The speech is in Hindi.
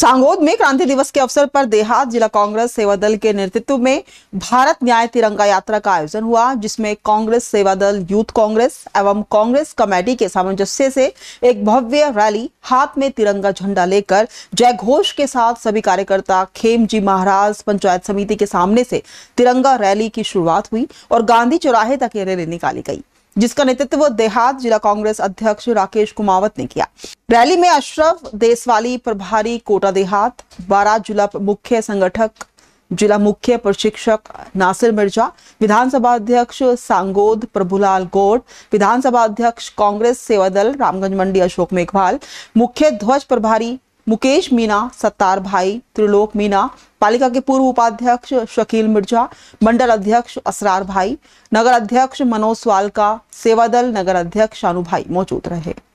सांगोद में क्रांति दिवस के अवसर पर देहात जिला कांग्रेस सेवा दल के नेतृत्व में भारत न्याय तिरंगा यात्रा का आयोजन हुआ जिसमें कांग्रेस सेवा दल यूथ कांग्रेस एवं कांग्रेस कमेटी के सामंजस्य से एक भव्य रैली हाथ में तिरंगा झंडा लेकर जय घोष के साथ सभी कार्यकर्ता खेम जी महाराज पंचायत समिति के सामने से तिरंगा रैली की शुरुआत हुई और गांधी चौराहे तक ये रैली निकाली गई जिसका नेतृत्व देहात जिला कांग्रेस अध्यक्ष राकेश कुमावत ने किया रैली में अशरफ देसवाली प्रभारी कोटा देहात बारा जिला मुख्य संगठक जिला मुख्य प्रशिक्षक नासिर मिर्जा विधानसभा अध्यक्ष सांगोद प्रभुलाल गौड़ विधानसभा अध्यक्ष कांग्रेस सेवा दल रामगंज मंडी अशोक मेघवाल मुख्य ध्वज प्रभारी मुकेश मीना सत्तार भाई त्रिलोक मीना पालिका के पूर्व उपाध्यक्ष शकील मिर्जा मंडल अध्यक्ष असरार भाई नगर अध्यक्ष मनोज सवाल सेवादल नगर अध्यक्ष शानू भाई मौजूद रहे